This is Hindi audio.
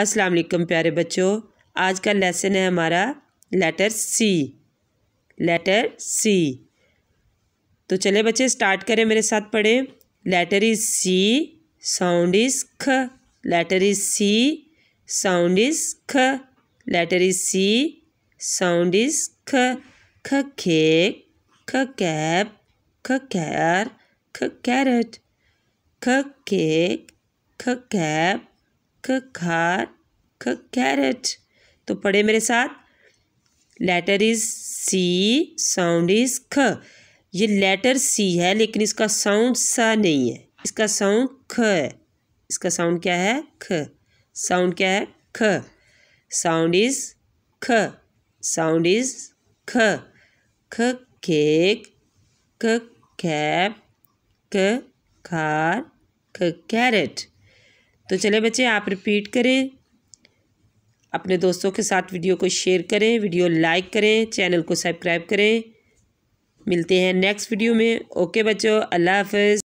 अस्सलाम वालेकुम प्यारे बच्चों आज का लेसन है हमारा लेटर सी लेटर सी तो चले बच्चे स्टार्ट करें मेरे साथ पढ़ें letter is C sound is ख letter is C sound is ख letter is C sound is ख ख खे ख कैप ख कैर ख कैरेट ख केक ख कैप ख खार ख कैरेट तो पढ़े मेरे साथ letter is C sound is ख ये लेटर सी है लेकिन इसका साउंड सा नहीं है इसका साउंड ख है इसका साउंड क्या है ख साउंड क्या है ख साउंड इज ख साउंड इज ख ख केक क कैप क खार ख कैरेट तो चले बच्चे आप रिपीट करें अपने दोस्तों के साथ वीडियो को शेयर करें वीडियो लाइक करें चैनल को सब्सक्राइब करें मिलते हैं नेक्स्ट वीडियो में ओके बच्चों अल्लाह हाफ